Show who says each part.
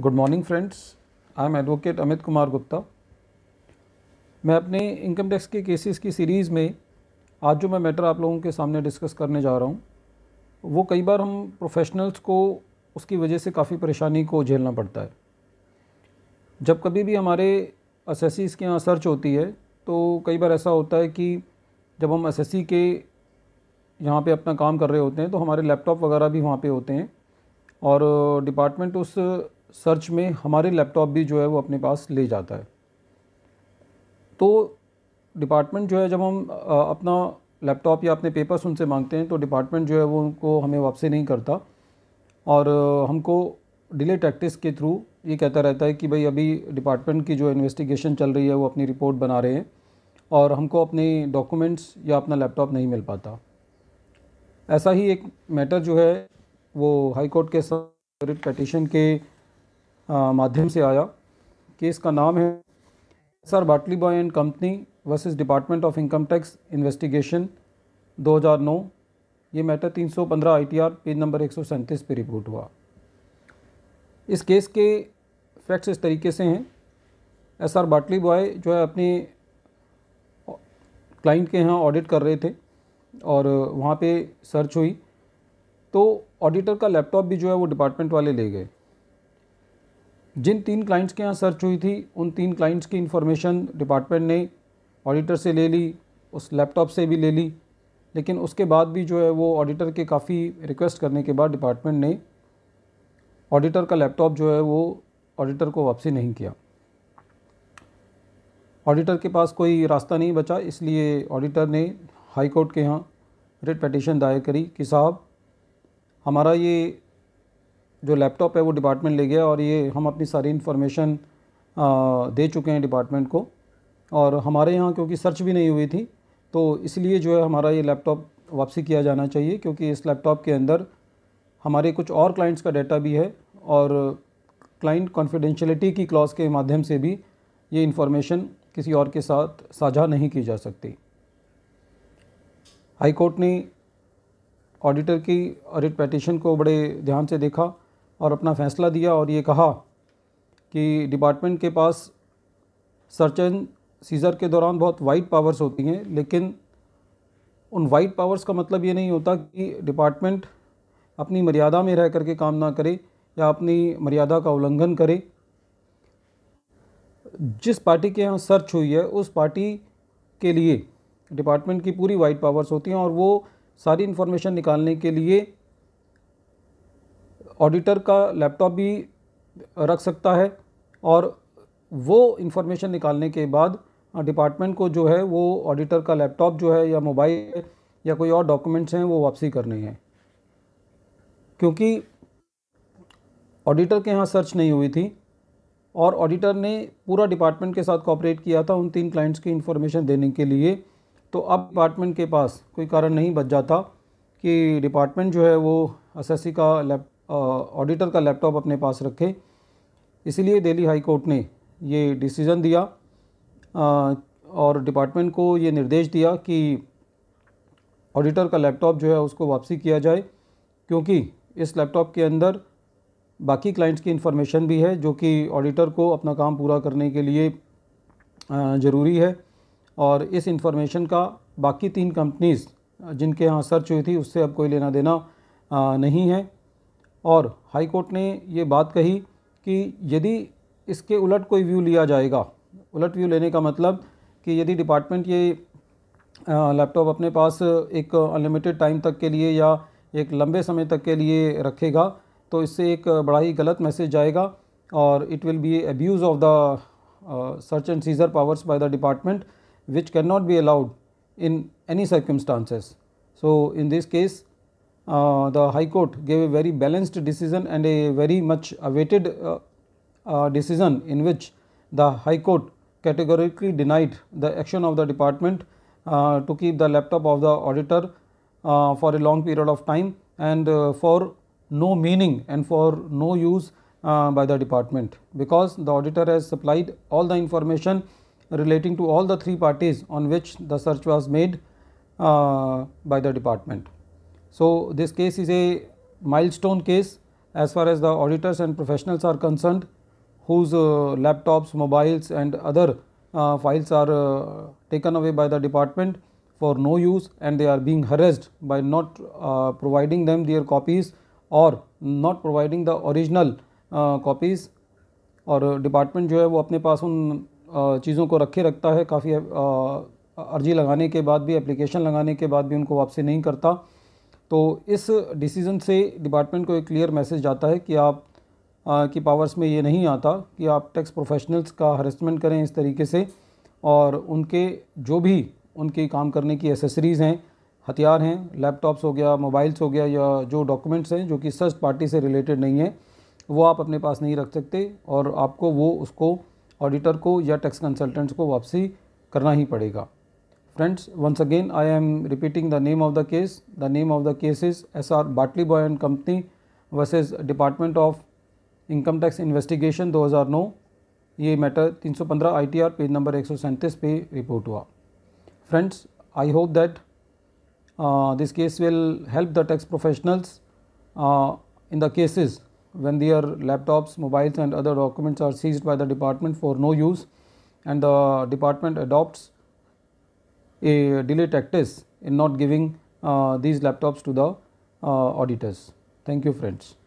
Speaker 1: Good morning friends I am advocate Amit Kumar Gupta मैं अपने income tax के केसेस की सीरीज़ में आज जो मैं मैटर आप लोगों के सामने डिस्कस करने जा रहा हूँ वो कई बार हम प्रोफेशनल्स को उसकी वजह से काफ़ी परेशानी को झेलना पड़ता है जब कभी भी हमारे असेसीस के यहाँ सर्च होती है तो कई बार ऐसा होता है कि जब हम एस के यहाँ पे अपना काम कर रहे होते हैं तो हमारे लैपटॉप वगैरह भी वहाँ पे होते हैं और डिपार्टमेंट उस सर्च में हमारे लैपटॉप भी जो है वो अपने पास ले जाता है तो डिपार्टमेंट जो है जब हम अपना लैपटॉप या अपने पेपर्स उनसे मांगते हैं तो डिपार्टमेंट जो है वो उनको हमें वापसी नहीं करता और हमको डिले टैक्टिस के थ्रू ये कहता रहता है कि भाई अभी डिपार्टमेंट की जो इन्वेस्टिगेशन चल रही है वो अपनी रिपोर्ट बना रहे हैं और हमको अपने डॉक्यूमेंट्स या अपना लैपटॉप नहीं मिल पाता ऐसा ही एक मैटर जो है वो हाईकोर्ट के पटिशन के माध्यम से आया केस का नाम है S R Batliboi and company versus department of income tax investigation 2009 ये मैटर 315 आईटीआर पेज नंबर एक पे रिपोर्ट हुआ इस केस के फैक्ट्स इस तरीके से हैं एस आर बाटली बॉय जो है अपने क्लाइंट के यहाँ ऑडिट कर रहे थे और वहाँ पे सर्च हुई तो ऑडिटर का लैपटॉप भी जो है वो डिपार्टमेंट वाले ले गए जिन तीन क्लाइंट्स के यहाँ सर्च हुई थी उन तीन क्लाइंट्स की इन्फॉर्मेशन डिपार्टमेंट ने ऑडिटर से ले ली उस लैपटॉप से भी ले ली लेकिन उसके बाद भी जो है वो ऑडिटर के काफ़ी रिक्वेस्ट करने के बाद डिपार्टमेंट ने ऑडिटर का लैपटॉप जो है वो ऑडिटर को वापसी नहीं किया ऑडिटर के पास कोई रास्ता नहीं बचा इसलिए ऑडिटर ने हाई कोर्ट के यहाँ रिट पटिशन दायर करी कि साहब हमारा ये जो लैपटॉप है वो डिपार्टमेंट ले गया और ये हम अपनी सारी इन्फॉर्मेशन दे चुके हैं डिपार्टमेंट को और हमारे यहाँ क्योंकि सर्च भी नहीं हुई थी तो इसलिए जो है हमारा ये लैपटॉप वापसी किया जाना चाहिए क्योंकि इस लैपटॉप के अंदर हमारे कुछ और क्लाइंट्स का डाटा भी है और क्लाइंट कॉन्फिडेंशलिटी की क्लॉज के माध्यम से भी ये इन्फॉर्मेशन किसी और के साथ साझा नहीं की जा सकती हाई कोर्ट ने ऑडिटर की ऑडिट पटिशन को बड़े ध्यान से देखा और अपना फ़ैसला दिया और ये कहा कि डिपार्टमेंट के पास सर्च एंड सीज़र के दौरान बहुत वाइड पावर्स होती हैं लेकिन उन वाइड पावर्स का मतलब ये नहीं होता कि डिपार्टमेंट अपनी मर्यादा में रह करके काम ना करे या अपनी मर्यादा का उल्लंघन करे जिस पार्टी के यहाँ सर्च हुई है उस पार्टी के लिए डिपार्टमेंट की पूरी वाइट पावर्स होती हैं और वो सारी इन्फॉर्मेशन निकालने के लिए ऑडिटर का लैपटॉप भी रख सकता है और वो इन्फॉर्मेशन निकालने के बाद डिपार्टमेंट को जो है वो ऑडिटर का लैपटॉप जो है या मोबाइल या कोई और डॉक्यूमेंट्स हैं वो वापसी करने हैं क्योंकि ऑडिटर के यहाँ सर्च नहीं हुई थी और ऑडिटर ने पूरा डिपार्टमेंट के साथ कॉपरेट किया था उन तीन क्लाइंट्स की इन्फॉर्मेशन देने के लिए तो अब डिपार्टमेंट के पास कोई कारण नहीं बच जाता कि डिपार्टमेंट जो है वो एस का लैप ऑडिटर का लैपटॉप अपने पास रखे इसलिए दिल्ली हाई कोर्ट ने ये डिसीज़न दिया आ, और डिपार्टमेंट को ये निर्देश दिया कि ऑडिटर का लैपटॉप जो है उसको वापसी किया जाए क्योंकि इस लैपटॉप के अंदर बाकी क्लाइंट्स की इन्फॉर्मेशन भी है जो कि ऑडिटर को अपना काम पूरा करने के लिए ज़रूरी है और इस इंफॉर्मेशन का बाकी तीन कंपनीज़ जिनके यहाँ सर्च हुई थी उससे अब कोई लेना देना नहीं है और हाईकोर्ट ने ये बात कही कि यदि इसके उलट कोई व्यू लिया जाएगा उलट व्यू लेने का मतलब कि यदि डिपार्टमेंट ये लैपटॉप अपने पास एक अनलिमिटेड टाइम तक के लिए या एक लंबे समय तक के लिए रखेगा तो इससे एक बड़ा ही गलत मैसेज जाएगा और it will be abuse of the search and seizure powers by the department which can not be allowed in any circumstances so in this case uh, the High Court gave a very balanced decision and a very much awaited uh, uh, decision in which the High Court categorically denied the action of the department uh, to keep the laptop of the auditor uh, for a long period of time and uh, for no meaning and for no use by the department because the auditor has supplied all the information relating to all the three parties on which the search was made by the department. So, this case is a milestone case as far as the auditors and professionals are concerned whose uh, laptops, mobiles and other uh, files are uh, taken away by the department for no use and they are being harassed by not uh, providing them their copies or not providing the original uh, copies और department जो है वो अपने पास उन चीज़ों को रखे रखता है काफ़ी अर्जी लगाने के बाद भी एप्लीकेशन लगाने के बाद भी उनको वापसी नहीं करता तो इस डिसीज़न से डिपार्टमेंट को एक क्लियर मैसेज जाता है कि आप आ, की पावर्स में ये नहीं आता कि आप टैक्स प्रोफेशनल्स का हरेसमेंट करें इस तरीके से और उनके जो भी उनके काम करने की एसेसरीज़ हैं हथियार हैं लैपटॉप्स हो गया मोबाइल्स हो गया या जो डॉक्यूमेंट्स हैं जो कि सर्च पार्टी से रिलेटेड नहीं है वो आप अपने पास नहीं रख सकते और आपको वो उसको ऑडिटर को या टैक्स कंसल्टेंट्स को वापसी करना ही पड़ेगा Friends, once again I am repeating the name of the case. The name of the case is S.R. Bartley Boy and Company versus Department of Income Tax Investigation 2009. ये matter 315 number page number एक पे report हुआ friends I hope this case will help the tax professionals professionals uh, in the cases when their laptops, mobiles and other documents are seized by the department for no use and the department adopts a delay tactics in not giving uh, these laptops to the uh, auditors. Thank you friends.